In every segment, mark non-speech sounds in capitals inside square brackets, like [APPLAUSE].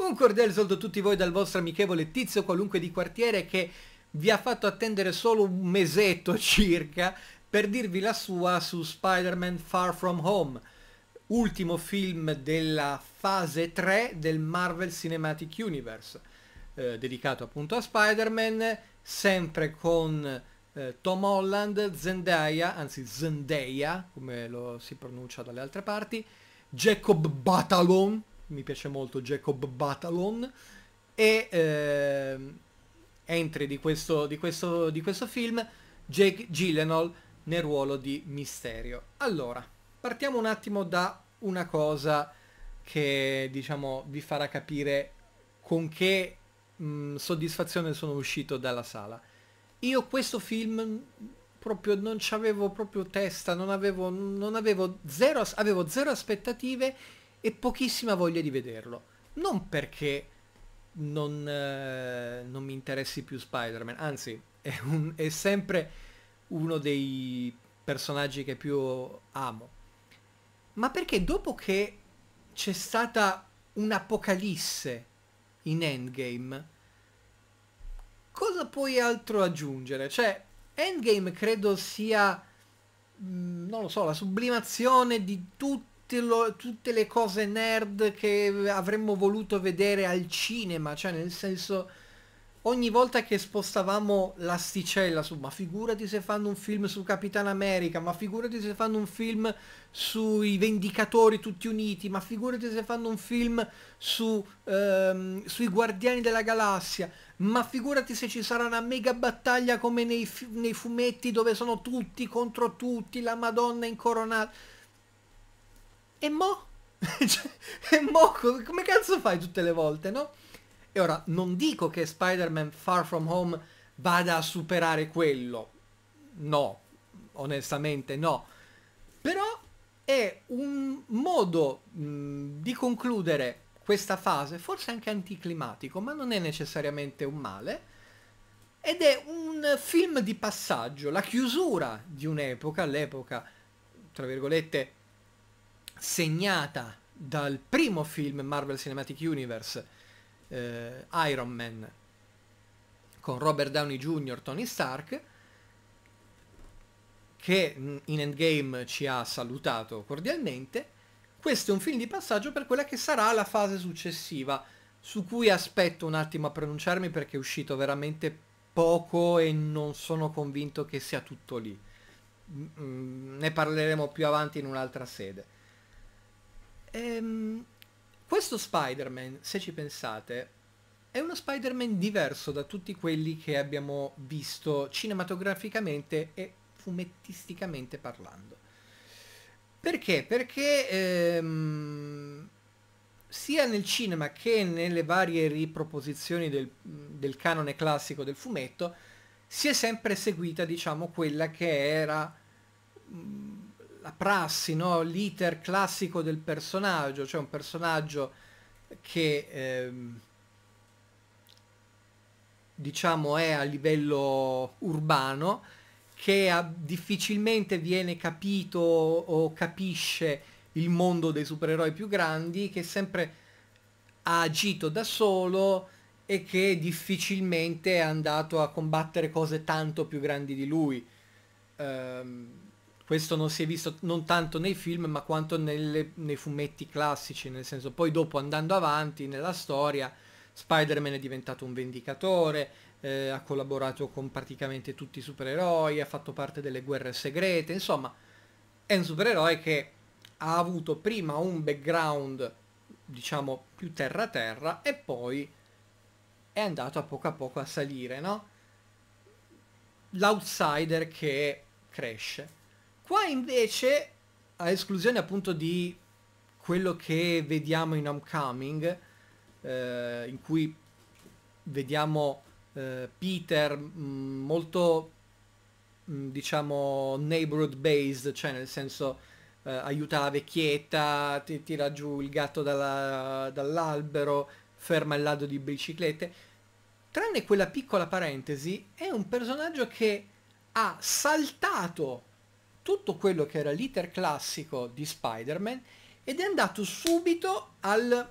Un cordiale saluto a tutti voi dal vostro amichevole tizio qualunque di quartiere che vi ha fatto attendere solo un mesetto [LAUGHS] circa per dirvi la sua su Spider-Man Far From Home, ultimo film della fase 3 del Marvel Cinematic Universe, eh, dedicato appunto a Spider-Man, sempre con eh, Tom Holland, Zendaya, anzi Zendaya, come lo si pronuncia dalle altre parti, Jacob Batalon, mi piace molto Jacob Batalon e eh, entri di questo, di questo, di questo film Jake Gyllenhaal nel ruolo di Misterio. Allora, partiamo un attimo da una cosa che diciamo vi farà capire con che mh, soddisfazione sono uscito dalla sala. Io questo film proprio non avevo proprio testa, non avevo, non avevo, zero, avevo zero aspettative e pochissima voglia di vederlo. Non perché non, eh, non mi interessi più Spider-Man, anzi è, un, è sempre uno dei personaggi che più amo, ma perché dopo che c'è stata un'apocalisse in Endgame, cosa puoi altro aggiungere? Cioè, Endgame credo sia, mm, non lo so, la sublimazione di tutti lo, tutte le cose nerd che avremmo voluto vedere al cinema, cioè nel senso ogni volta che spostavamo l'asticella su ma figurati se fanno un film su Capitan America, ma figurati se fanno un film sui Vendicatori tutti uniti, ma figurati se fanno un film su, ehm, sui Guardiani della Galassia, ma figurati se ci sarà una mega battaglia come nei, nei fumetti dove sono tutti contro tutti, la Madonna incoronata e mo? [LAUGHS] Cioè, e mo come cazzo fai tutte le volte, no? E ora, non dico che Spider-Man Far From Home vada a superare quello. No, onestamente no. Però è un modo mh, di concludere questa fase, forse anche anticlimatico, ma non è necessariamente un male. Ed è un film di passaggio, la chiusura di un'epoca, l'epoca, tra virgolette, segnata dal primo film Marvel Cinematic Universe, eh, Iron Man, con Robert Downey Jr., Tony Stark, che in Endgame ci ha salutato cordialmente, questo è un film di passaggio per quella che sarà la fase successiva, su cui aspetto un attimo a pronunciarmi perché è uscito veramente poco e non sono convinto che sia tutto lì. Mm, mm, ne parleremo più avanti in un'altra sede. Ehm, questo Spider-Man, se ci pensate, è uno Spider-Man diverso da tutti quelli che abbiamo visto cinematograficamente e fumettisticamente parlando. Perché? Perché ehm, sia nel cinema che nelle varie riproposizioni del, del canone classico del fumetto si è sempre seguita, diciamo, quella che era mm, la prassi, no? l'iter classico del personaggio, cioè un personaggio che ehm, diciamo è a livello urbano, che ha, difficilmente viene capito o capisce il mondo dei supereroi più grandi, che sempre ha agito da solo e che difficilmente è andato a combattere cose tanto più grandi di lui. Um, questo non si è visto non tanto nei film ma quanto nelle, nei fumetti classici, nel senso poi dopo andando avanti nella storia Spider-Man è diventato un vendicatore, eh, ha collaborato con praticamente tutti i supereroi, ha fatto parte delle guerre segrete, insomma è un supereroe che ha avuto prima un background diciamo più terra-terra e poi è andato a poco a poco a salire, no? L'outsider che cresce Qua invece, a esclusione appunto di quello che vediamo in Homecoming, eh, in cui vediamo eh, Peter mm, molto, mm, diciamo, neighborhood based, cioè nel senso eh, aiuta la vecchietta, tira giù il gatto dalla, dall'albero, ferma il lado di biciclette. Tranne quella piccola parentesi, è un personaggio che ha saltato tutto quello che era l'iter classico di Spider-Man ed è andato subito al,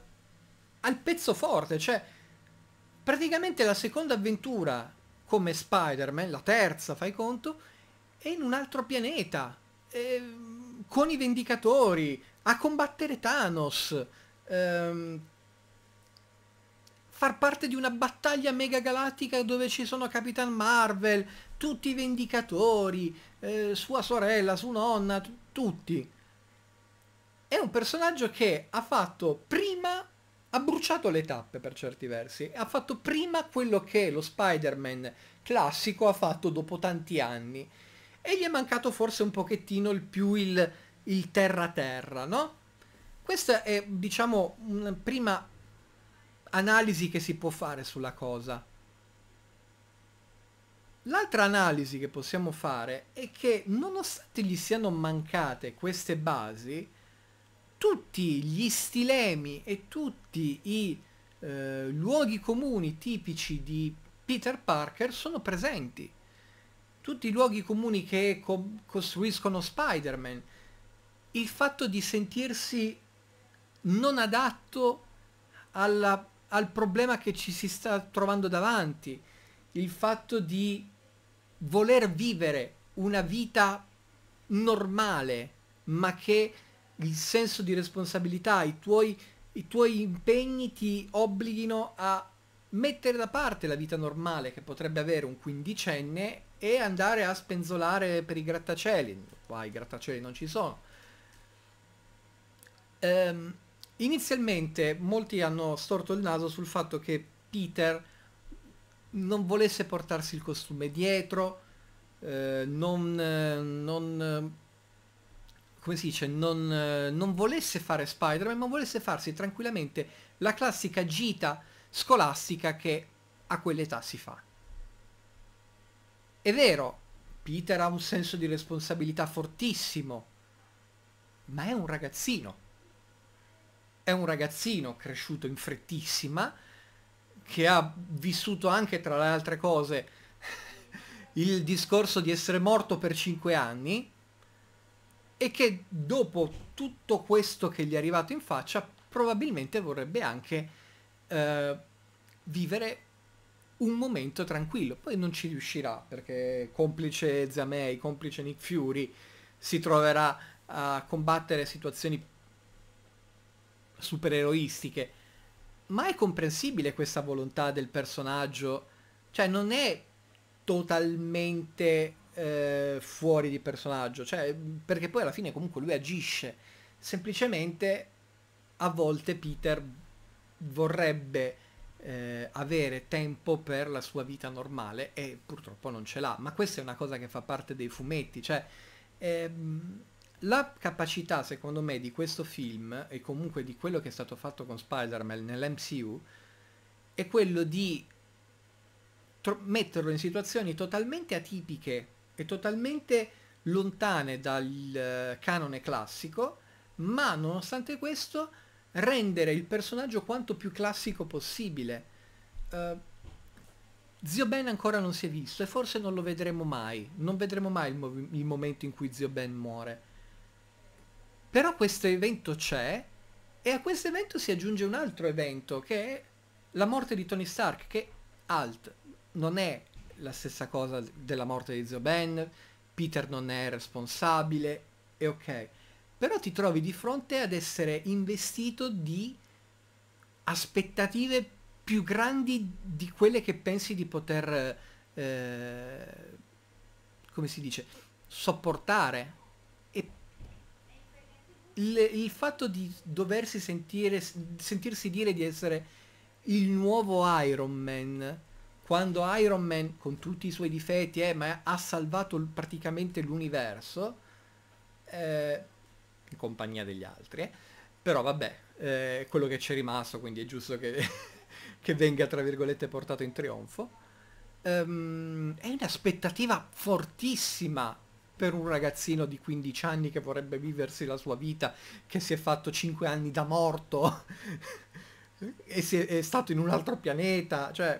al pezzo forte, cioè praticamente la seconda avventura come Spider-Man, la terza fai conto, è in un altro pianeta, eh, con i Vendicatori, a combattere Thanos, ehm, far parte di una battaglia megagalattica dove ci sono Capitan Marvel, tutti i vendicatori, eh, sua sorella, sua nonna, tutti. È un personaggio che ha fatto prima, ha bruciato le tappe per certi versi, ha fatto prima quello che lo Spider-Man classico ha fatto dopo tanti anni. E gli è mancato forse un pochettino il più il, il terra-terra, no? Questa è, diciamo, una prima analisi che si può fare sulla cosa. L'altra analisi che possiamo fare è che nonostante gli siano mancate queste basi, tutti gli stilemi e tutti i eh, luoghi comuni tipici di Peter Parker sono presenti. Tutti i luoghi comuni che co- costruiscono Spider-Man. Il fatto di sentirsi non adatto alla, al problema che ci si sta trovando davanti. Il fatto di voler vivere una vita normale, ma che il senso di responsabilità, i tuoi, i tuoi impegni ti obblighino a mettere da parte la vita normale che potrebbe avere un quindicenne e andare a spenzolare per i grattacieli. Qua i grattacieli non ci sono. Ehm, inizialmente molti hanno storto il naso sul fatto che Peter non volesse portarsi il costume dietro, eh, non, non, come si dice, non, non volesse fare Spider-Man, ma volesse farsi tranquillamente la classica gita scolastica che a quell'età si fa. È vero, Peter ha un senso di responsabilità fortissimo, ma è un ragazzino. È un ragazzino cresciuto in frettissima, che ha vissuto anche tra le altre cose [LAUGHS] il discorso di essere morto per 5 anni e che dopo tutto questo che gli è arrivato in faccia probabilmente vorrebbe anche eh, vivere un momento tranquillo. Poi non ci riuscirà perché complice Zamei, complice Nick Fury, si troverà a combattere situazioni supereroistiche ma è comprensibile questa volontà del personaggio, cioè non è totalmente eh, fuori di personaggio, cioè, perché poi alla fine comunque lui agisce, semplicemente a volte Peter vorrebbe eh, avere tempo per la sua vita normale e purtroppo non ce l'ha, ma questa è una cosa che fa parte dei fumetti, cioè... Ehm, la capacità, secondo me, di questo film e comunque di quello che è stato fatto con Spider-Man nell'MCU è quello di metterlo in situazioni totalmente atipiche e totalmente lontane dal eh, canone classico, ma nonostante questo rendere il personaggio quanto più classico possibile. Uh, Zio Ben ancora non si è visto e forse non lo vedremo mai, non vedremo mai il, il momento in cui Zio Ben muore però questo evento c'è e a questo evento si aggiunge un altro evento che è la morte di Tony Stark, che alt non è la stessa cosa della morte di Zio Ben, Peter non è responsabile, è ok. Però ti trovi di fronte ad essere investito di aspettative più grandi di quelle che pensi di poter, eh, come si dice, sopportare il, il fatto di doversi sentire, sentirsi dire di essere il nuovo Iron Man, quando Iron Man, con tutti i suoi difetti, eh, ma ha salvato praticamente l'universo, eh, in compagnia degli altri, eh. però vabbè, eh, quello che c'è rimasto, quindi è giusto che, [LAUGHS] che venga, tra virgolette, portato in trionfo. Um, è un'aspettativa fortissima per un ragazzino di 15 anni che vorrebbe viversi la sua vita, che si è fatto 5 anni da morto [LAUGHS] e si è, è stato in un altro pianeta, cioè...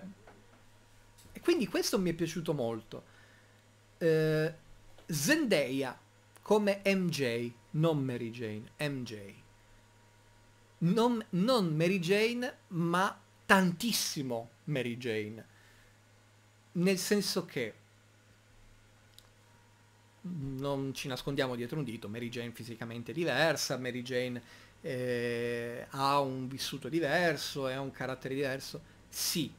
E quindi questo mi è piaciuto molto. Eh, Zendaya come MJ, non Mary Jane, MJ. Non, non Mary Jane, ma tantissimo Mary Jane. Nel senso che non ci nascondiamo dietro un dito, Mary Jane fisicamente diversa, Mary Jane eh, ha un vissuto diverso, ha un carattere diverso, sì,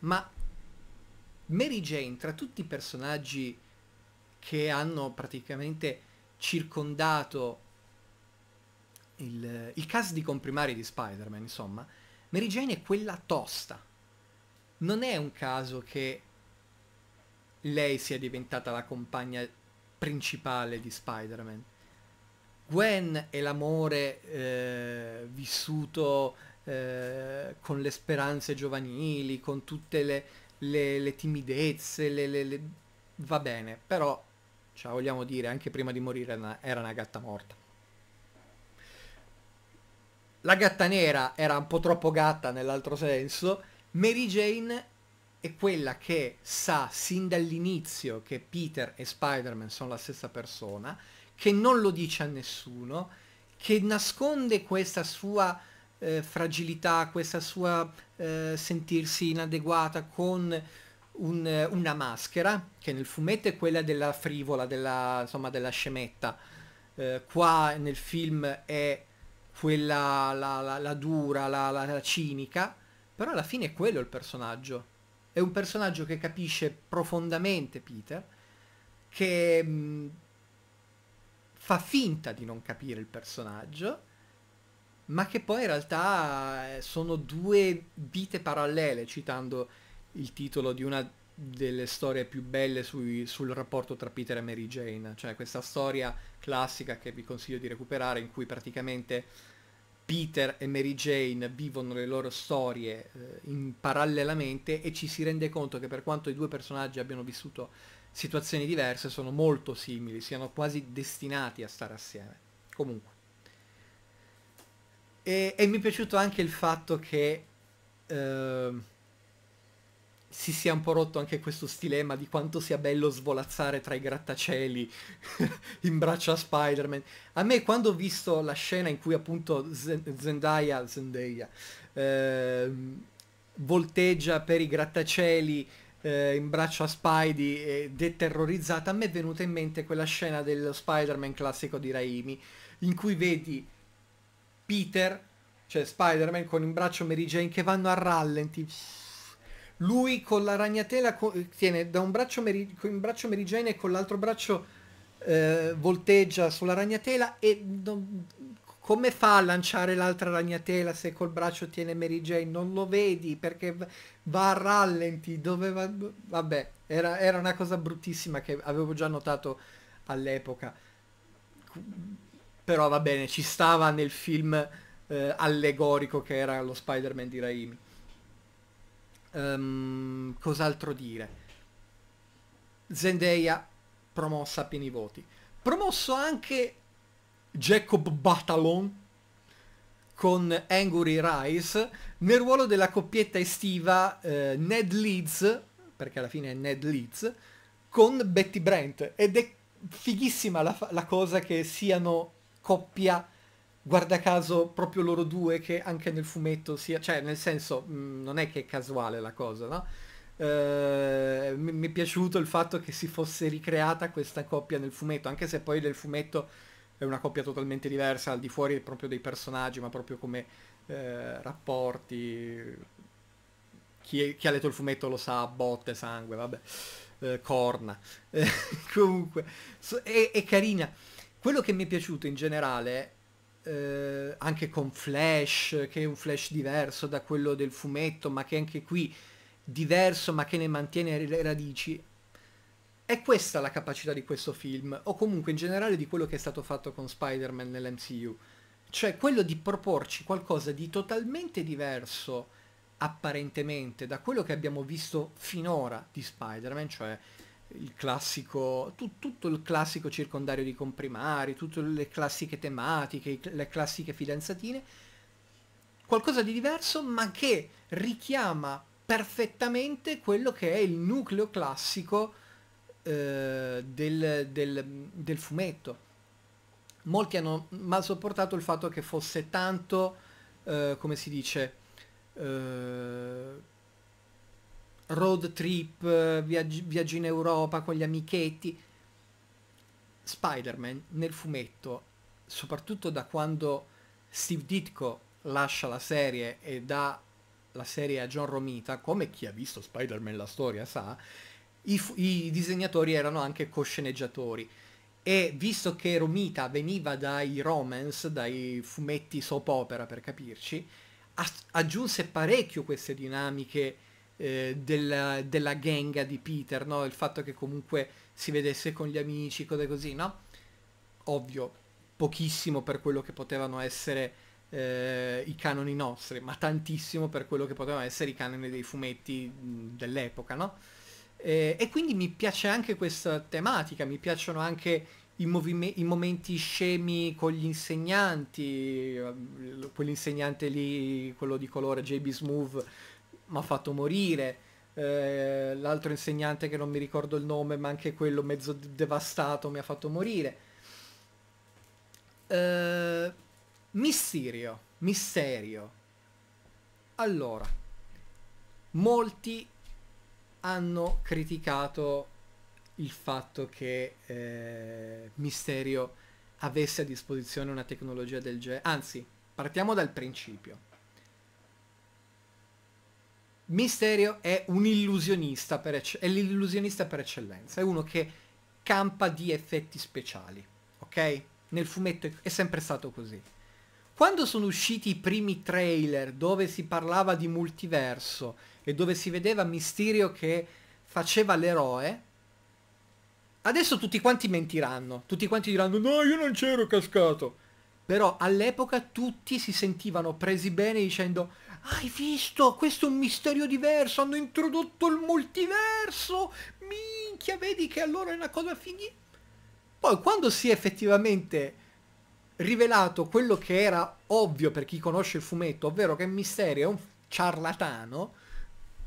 ma Mary Jane tra tutti i personaggi che hanno praticamente circondato il, il cast di comprimari di Spider-Man, insomma, Mary Jane è quella tosta. Non è un caso che lei sia diventata la compagna principale di Spider-Man. Gwen è l'amore eh, vissuto eh, con le speranze giovanili, con tutte le, le, le timidezze, le, le, va bene, però, cioè, vogliamo dire, anche prima di morire era una, era una gatta morta. La gatta nera era un po' troppo gatta nell'altro senso, Mary Jane è quella che sa sin dall'inizio che Peter e Spider-Man sono la stessa persona, che non lo dice a nessuno, che nasconde questa sua eh, fragilità, questa sua eh, sentirsi inadeguata con un, eh, una maschera, che nel fumetto è quella della frivola, della, insomma della scemetta. Eh, qua nel film è quella la, la, la dura, la, la cinica, però alla fine è quello il personaggio è un personaggio che capisce profondamente Peter, che mh, mm, fa finta di non capire il personaggio, ma che poi in realtà eh, sono due vite parallele, citando il titolo di una delle storie più belle sui, sul rapporto tra Peter e Mary Jane, cioè questa storia classica che vi consiglio di recuperare in cui praticamente Peter e Mary Jane vivono le loro storie eh, in parallelamente e ci si rende conto che per quanto i due personaggi abbiano vissuto situazioni diverse sono molto simili, siano quasi destinati a stare assieme. Comunque. E, e mi è piaciuto anche il fatto che eh, si sia un po' rotto anche questo stilema di quanto sia bello svolazzare tra i grattacieli [LAUGHS] in braccio a Spider-Man. A me quando ho visto la scena in cui appunto Zendaya, Zendaya eh, volteggia per i grattacieli eh, in braccio a Spidey eh, deterrorizzata, a me è venuta in mente quella scena dello Spider-Man classico di Raimi in cui vedi Peter, cioè Spider-Man con in braccio Mary Jane che vanno a rallenti lui con la ragnatela co- tiene da un braccio, meri- un braccio Merigene e con l'altro braccio eh, volteggia sulla ragnatela e non, come fa a lanciare l'altra ragnatela se col braccio tiene Mary Jane? Non lo vedi perché va a rallenti, doveva... Vabbè, era, era una cosa bruttissima che avevo già notato all'epoca. Però va bene, ci stava nel film eh, allegorico che era lo Spider-Man di Raimi. Um, cos'altro dire? Zendaya promossa a pieni voti. Promosso anche Jacob Batalon con Angry Rice nel ruolo della coppietta estiva eh, Ned Leeds, perché alla fine è Ned Leeds, con Betty Brent. Ed è fighissima la, la cosa che siano coppia guarda caso proprio loro due che anche nel fumetto sia, cioè nel senso mh, mm, non è che è casuale la cosa, no? Eh, mi, mi è piaciuto il fatto che si fosse ricreata questa coppia nel fumetto, anche se poi nel fumetto è una coppia totalmente diversa, al di fuori proprio dei personaggi, ma proprio come eh, rapporti. Chi, è, chi, ha letto il fumetto lo sa, botte, sangue, vabbè, eh, corna. [LAUGHS] comunque, so, è, è carina. Quello che mi è piaciuto in generale eh, anche con Flash, che è un Flash diverso da quello del fumetto, ma che anche qui diverso, ma che ne mantiene le radici. È questa la capacità di questo film, o comunque in generale di quello che è stato fatto con Spider-Man nell'MCU. Cioè quello di proporci qualcosa di totalmente diverso apparentemente da quello che abbiamo visto finora di Spider-Man, cioè il classico, tu, tutto il classico circondario di comprimari, tutte le classiche tematiche, le classiche fidanzatine, qualcosa di diverso ma che richiama perfettamente quello che è il nucleo classico eh, del, del, del, fumetto. Molti hanno mal sopportato il fatto che fosse tanto, eh, come si dice, eh, road trip, eh, viaggi, viaggi in Europa con gli amichetti. Spider-Man nel fumetto, soprattutto da quando Steve Ditko lascia la serie e dà la serie a John Romita, come chi ha visto Spider-Man la storia sa, i, i, disegnatori erano anche cosceneggiatori. E visto che Romita veniva dai romance, dai fumetti soap opera per capirci, aggiunse parecchio queste dinamiche eh, della, della ganga di Peter, no? Il fatto che comunque si vedesse con gli amici, cose così, no? Ovvio, pochissimo per quello che potevano essere eh, i canoni nostri, ma tantissimo per quello che potevano essere i canoni dei fumetti dell'epoca, no? Eh, e quindi mi piace anche questa tematica, mi piacciono anche i, movime- i momenti scemi con gli insegnanti, ehm, quell'insegnante lì, quello di colore, JB Smooth, mi ha fatto morire. Eh, l'altro insegnante che non mi ricordo il nome, ma anche quello mezzo devastato mi ha fatto morire. Eh, misterio, misterio. Allora, molti hanno criticato il fatto che eh, Misterio avesse a disposizione una tecnologia del genere. Anzi, partiamo dal principio. Misterio è un illusionista, per ecce- è l'illusionista per eccellenza, è uno che campa di effetti speciali, ok? Nel fumetto è sempre stato così. Quando sono usciti i primi trailer dove si parlava di multiverso e dove si vedeva Misterio che faceva l'eroe, adesso tutti quanti mentiranno, tutti quanti diranno no io non c'ero cascato, però all'epoca tutti si sentivano presi bene dicendo hai visto? Questo è un mistero diverso, hanno introdotto il multiverso! Minchia, vedi che allora è una cosa fighi... Poi quando si è effettivamente rivelato quello che era ovvio per chi conosce il fumetto, ovvero che Mysterio è un ciarlatano,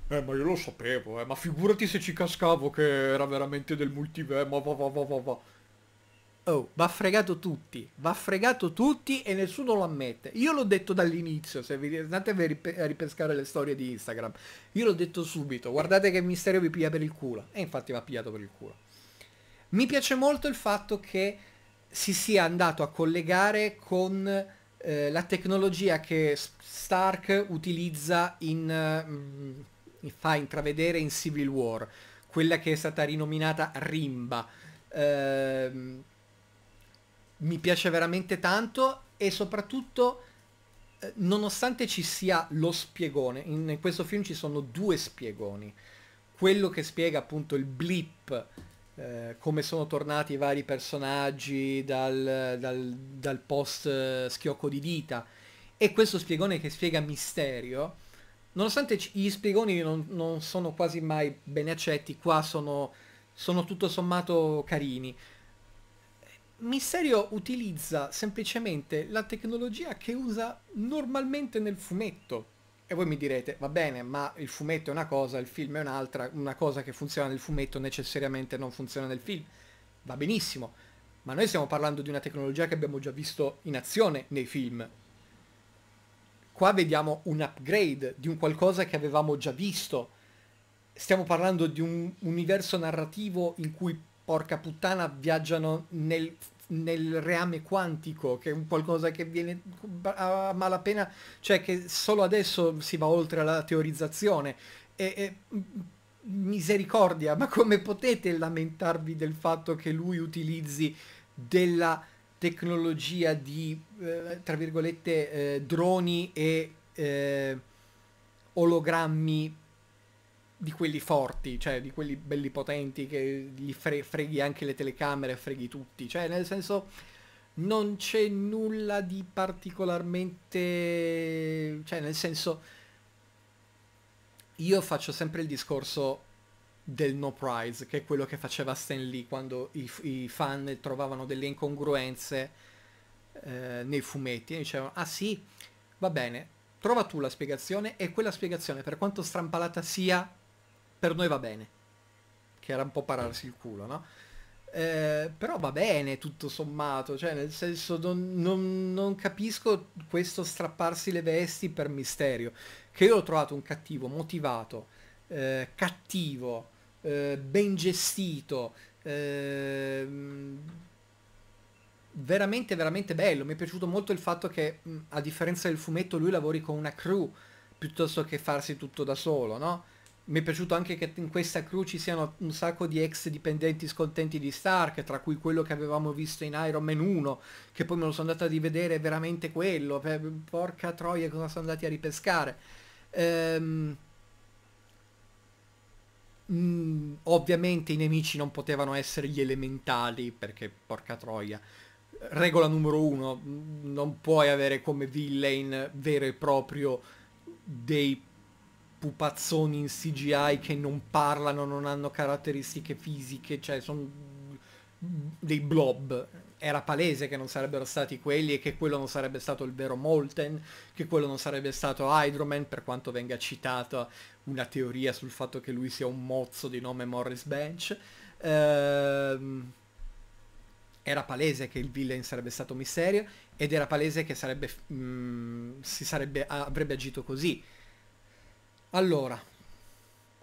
eh, ma io lo sapevo, eh, ma figurati se ci cascavo che era veramente del multiverso, ma va va va va va. Oh, va fregato tutti, va fregato tutti e nessuno lo ammette. Io l'ho detto dall'inizio, se vi andate a, rip a ripescare le storie di Instagram. Io l'ho detto subito, guardate che mistero vi piglia per il culo. E infatti va pigliato per il culo. Mi piace molto il fatto che si sia andato a collegare con eh, la tecnologia che Stark utilizza in... Uh, fa intravedere in Civil War, quella che è stata rinominata Rimba. Uh, mi piace veramente tanto e soprattutto eh, nonostante ci sia lo spiegone, in, questo film ci sono due spiegoni, quello che spiega appunto il blip, eh, come sono tornati i vari personaggi dal, dal, dal post eh, schiocco di dita e questo spiegone che spiega misterio, nonostante c- gli spiegoni non, non, sono quasi mai bene accetti, qua sono, sono tutto sommato carini. Mysterio utilizza semplicemente la tecnologia che usa normalmente nel fumetto. E voi mi direte, va bene, ma il fumetto è una cosa, il film è un'altra, una cosa che funziona nel fumetto necessariamente non funziona nel film. Va benissimo, ma noi stiamo parlando di una tecnologia che abbiamo già visto in azione nei film. Qua vediamo un upgrade di un qualcosa che avevamo già visto. Stiamo parlando di un universo narrativo in cui porca puttana viaggiano nel nel reame quantico, che è un qualcosa che viene a malapena, cioè che solo adesso si va oltre alla teorizzazione. E, e, mm, misericordia, ma come potete lamentarvi del fatto che lui utilizzi della tecnologia di, eh, tra virgolette, eh, droni e eh, ologrammi di quelli forti, cioè di quelli belli potenti che gli fre- freghi anche le telecamere, freghi tutti, cioè nel senso non c'è nulla di particolarmente, cioè nel senso io faccio sempre il discorso del no prize, che è quello che faceva Stan Lee quando i, i fan trovavano delle incongruenze eh, nei fumetti e dicevano ah sì, va bene, trova tu la spiegazione e quella spiegazione per quanto strampalata sia per noi va bene. Che era un po' pararsi il culo, no? Eh, però va bene tutto sommato, cioè nel senso non, non, non, capisco questo strapparsi le vesti per misterio, che io ho trovato un cattivo motivato, eh, cattivo, eh, ben gestito, ehm, veramente veramente bello, mi è piaciuto molto il fatto che a differenza del fumetto lui lavori con una crew piuttosto che farsi tutto da solo, no? Mi è piaciuto anche che in questa crew ci siano un sacco di ex dipendenti scontenti di Stark, tra cui quello che avevamo visto in Iron Man 1, che poi me lo sono andato a rivedere, è veramente quello, porca troia cosa sono andati a ripescare. Ehm... Mm, ovviamente i nemici non potevano essere gli elementali, perché porca troia. Regola numero uno, mm, non puoi avere come villain vero e proprio dei pupazzoni in CGI che non parlano, non hanno caratteristiche fisiche, cioè sono dei blob. Era palese che non sarebbero stati quelli e che quello non sarebbe stato il vero Molten, che quello non sarebbe stato Hydroman, per quanto venga citata una teoria sul fatto che lui sia un mozzo di nome Morris Bench. Ehm era palese che il villain sarebbe stato Misterio ed era palese che sarebbe, mh, mm, sarebbe, avrebbe agito così. Allora,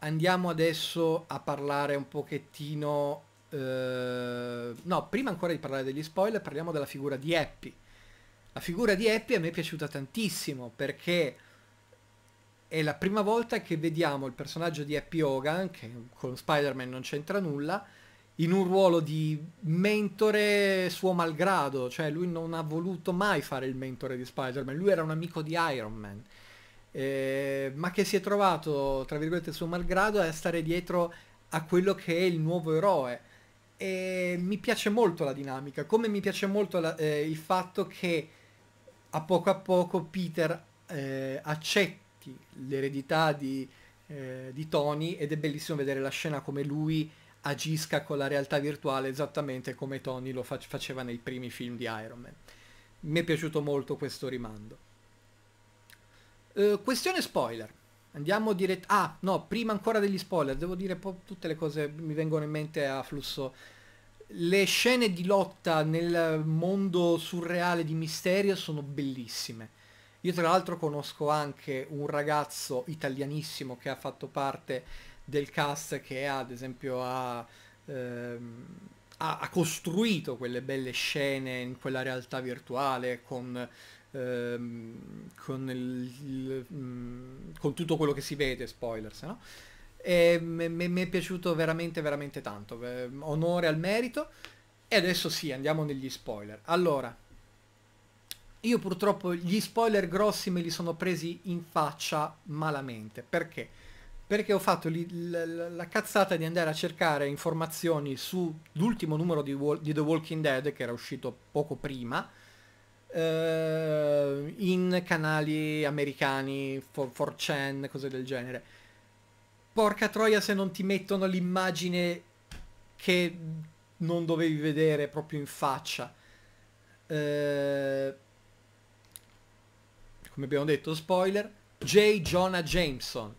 andiamo adesso a parlare un pochettino... Eh, no, prima ancora di parlare degli spoiler, parliamo della figura di Happy. La figura di Happy a me è piaciuta tantissimo perché è la prima volta che vediamo il personaggio di Happy Hogan, che con Spider-Man non c'entra nulla, in un ruolo di mentore suo malgrado, cioè lui non ha voluto mai fare il mentore di Spider-Man, lui era un amico di Iron Man eh, ma che si è trovato, tra virgolette, suo malgrado a stare dietro a quello che è il nuovo eroe. E mi piace molto la dinamica, come mi piace molto la, eh, il fatto che a poco a poco Peter eh, accetti l'eredità di, eh, di Tony ed è bellissimo vedere la scena come lui agisca con la realtà virtuale esattamente come Tony lo faceva nei primi film di Iron Man. Mi è piaciuto molto questo rimando. Eh, questione spoiler. Andiamo direttamente... Ah, no, prima ancora degli spoiler, devo dire po- tutte le cose mi vengono in mente a flusso. Le scene di lotta nel mondo surreale di Misterio sono bellissime. Io tra l'altro conosco anche un ragazzo italianissimo che ha fatto parte del cast che ha, ad esempio ha, ehm, ha, ha costruito quelle belle scene in quella realtà virtuale con ehm, con, il, il, mm, con, tutto quello che si vede, spoilers, no? E mi è piaciuto veramente, veramente tanto. Eh, onore al merito. E adesso sì, andiamo negli spoiler. Allora, io purtroppo gli spoiler grossi me li sono presi in faccia malamente. Perché? Perché ho fatto li, la, la, cazzata di andare a cercare informazioni sull'ultimo numero di, di The Walking Dead che era uscito poco prima eh, in canali americani, 4chan, cose del genere. Porca troia se non ti mettono l'immagine che non dovevi vedere proprio in faccia. Eh, come abbiamo detto, spoiler, J. Jonah Jameson.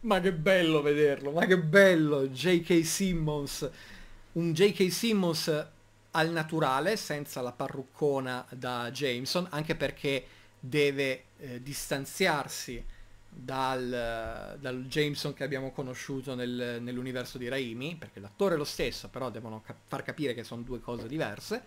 Ma che bello vederlo, ma che bello, J.K. Simmons. Un J.K. Simmons al naturale, senza la parruccona da Jameson, anche perché deve eh, distanziarsi dal, dal, Jameson che abbiamo conosciuto nel, nell'universo di Raimi, perché l'attore è lo stesso, però devono cap- far capire che sono due cose diverse,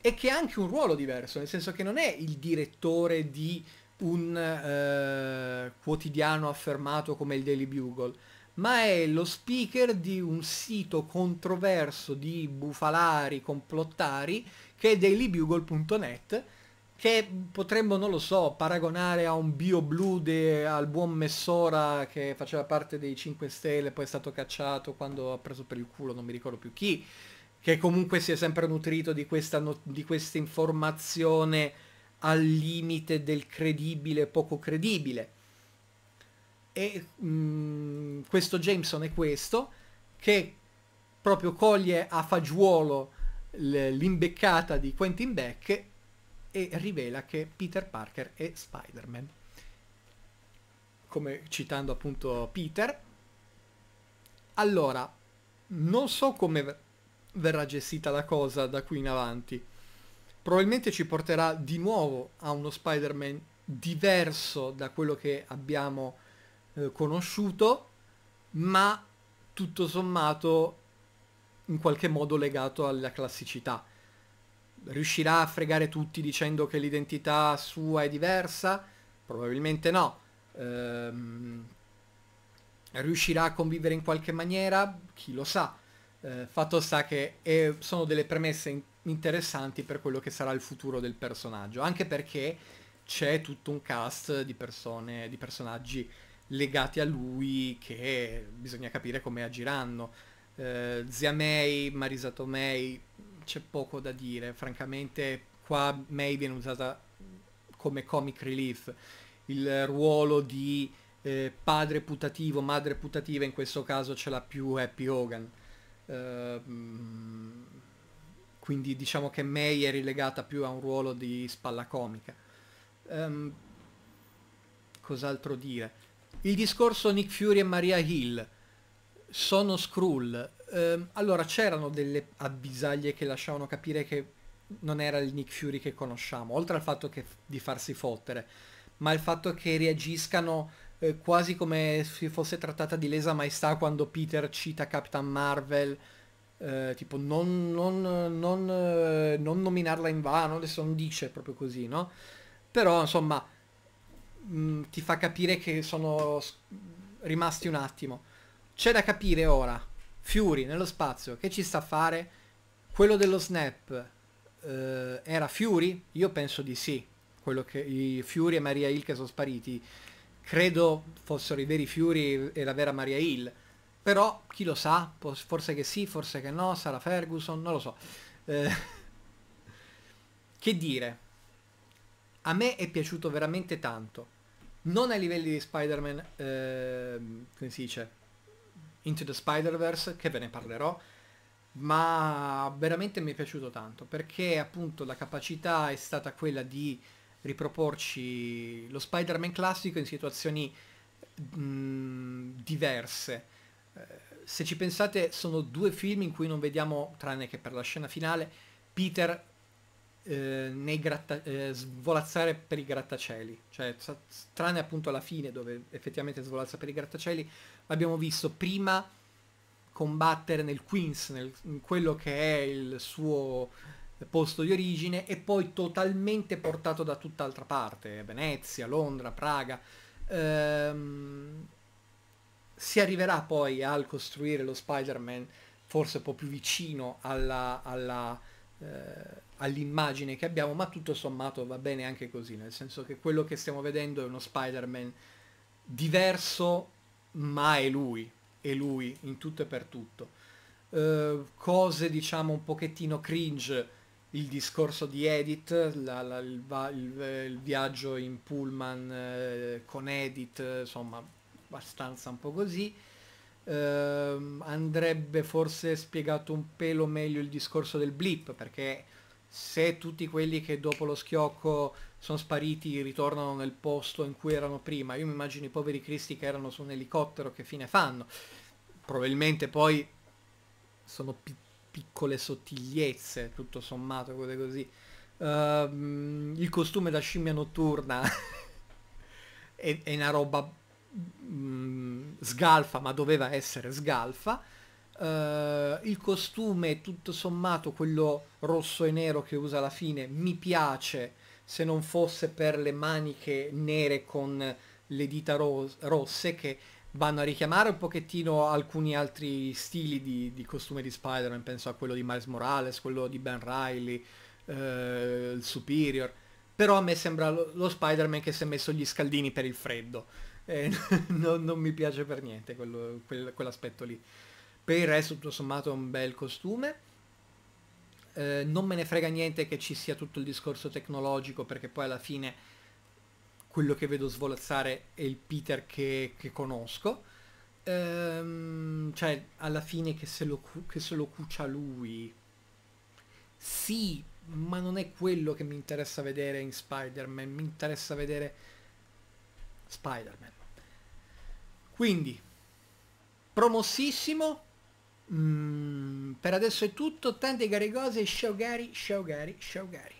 e che ha anche un ruolo diverso, nel senso che non è il direttore di un eh, quotidiano affermato come il Daily Bugle, ma è lo speaker di un sito controverso di bufalari, complottari, che è dailybugle.net, che potremmo, non lo so, paragonare a un bio blu al buon Messora che faceva parte dei 5 Stelle, poi è stato cacciato quando ha preso per il culo, non mi ricordo più chi, che comunque si è sempre nutrito di questa, no, di questa informazione al limite del credibile poco credibile e mh, mm, questo Jameson è questo che proprio coglie a fagiolo l'imbeccata di Quentin Beck e rivela che Peter Parker è Spider-Man. Come citando appunto Peter. Allora, non so come verrà gestita la cosa da qui in avanti. Probabilmente ci porterà di nuovo a uno Spider-Man diverso da quello che abbiamo eh, conosciuto, ma tutto sommato in qualche modo legato alla classicità. Riuscirà a fregare tutti dicendo che l'identità sua è diversa? Probabilmente no. Ehm, riuscirà a convivere in qualche maniera? Chi lo sa. Eh, fatto sta che è, sono delle premesse in- interessanti per quello che sarà il futuro del personaggio, anche perché c'è tutto un cast di persone, di personaggi legati a lui che bisogna capire come agiranno. Eh, Zia May, Marisa Tomei, c'è poco da dire, francamente qua May viene usata come comic relief, il ruolo di eh, padre putativo, madre putativa in questo caso ce l'ha più Happy Hogan. Eh, quindi diciamo che May è rilegata più a un ruolo di spalla comica. Um, cos'altro dire? Il discorso Nick Fury e Maria Hill sono Skrull. Ehm, allora c'erano delle avvisaglie che lasciavano capire che non era il Nick Fury che conosciamo, oltre al fatto che, di farsi fottere, ma il fatto che reagiscano eh, quasi come se fosse trattata di lesa maestà quando Peter cita Captain Marvel. Eh, tipo non, non, non, eh, non nominarla in vano, adesso non dice proprio così, no? Però insomma mh, mm, ti fa capire che sono rimasti un attimo. C'è da capire ora, Fury nello spazio, che ci sta a fare? Quello dello snap eh, era Fury? Io penso di sì. Quello che, i Fury e Maria Hill che sono spariti, credo fossero i veri Fury e la vera Maria Hill. Però chi lo sa, forse che sì, forse che no, sarà Ferguson, non lo so. Eh, [LAUGHS] che dire, a me è piaciuto veramente tanto non ai livelli di Spider-Man, eh, come si dice, Into the Spider-Verse, che ve ne parlerò, ma veramente mi è piaciuto tanto, perché appunto la capacità è stata quella di riproporci lo Spider-Man classico in situazioni mh, mhmm, diverse. Eh, se ci pensate sono due film in cui non vediamo, tranne che per la scena finale, Peter eh, nei gratta- eh, svolazzare per i grattacieli, cioè tranne appunto alla fine dove effettivamente svolazza per i grattacieli, l'abbiamo visto prima combattere nel Queens, nel, in quello che è il suo posto di origine e poi totalmente portato da tutt'altra parte, Venezia, Londra, Praga. Ehm, si arriverà poi al costruire lo Spider-Man forse un po' più vicino alla, alla eh, all'immagine che abbiamo, ma tutto sommato va bene anche così, nel senso che quello che stiamo vedendo è uno Spider-Man diverso, ma è lui, è lui in tutto e per tutto. Eh, cose diciamo un pochettino cringe, il discorso di Edith, la, la, il, il, il, viaggio in pullman eh, con Edith, insomma abbastanza un po' così ehm, andrebbe forse spiegato un pelo meglio il discorso del blip, perché se tutti quelli che dopo lo schiocco sono spariti ritornano nel posto in cui erano prima, io mi immagino i poveri cristi che erano su un elicottero, che fine fanno? Probabilmente poi sono pi- piccole sottigliezze, tutto sommato, cose così. Uh, il costume da scimmia notturna [LAUGHS] è, è una roba Mm, sgalfa, ma doveva essere sgalfa. Uh, il costume, tutto sommato, quello rosso e nero che usa alla fine, mi piace se non fosse per le maniche nere con le dita ro- rosse che vanno a richiamare un pochettino alcuni altri stili di, di costume di Spider-Man, penso a quello di Miles Morales, quello di Ben Riley, eh, il Superior, però a me sembra lo, lo Spider-Man che si è messo gli scaldini per il freddo eh, [LAUGHS] non, non, mi piace per niente quello, quel, quell'aspetto lì. Per il resto tutto sommato è un bel costume. Eh, non me ne frega niente che ci sia tutto il discorso tecnologico perché poi alla fine quello che vedo svolazzare è il Peter che, che conosco. Ehm, cioè alla fine che se, lo, che se lo cucia lui. Sì, ma non è quello che mi interessa vedere in Spider-Man, mi interessa vedere Spider-Man. Quindi, promossissimo, mm, per adesso è tutto, tante care cose, ciao cari, ciao cari, ciao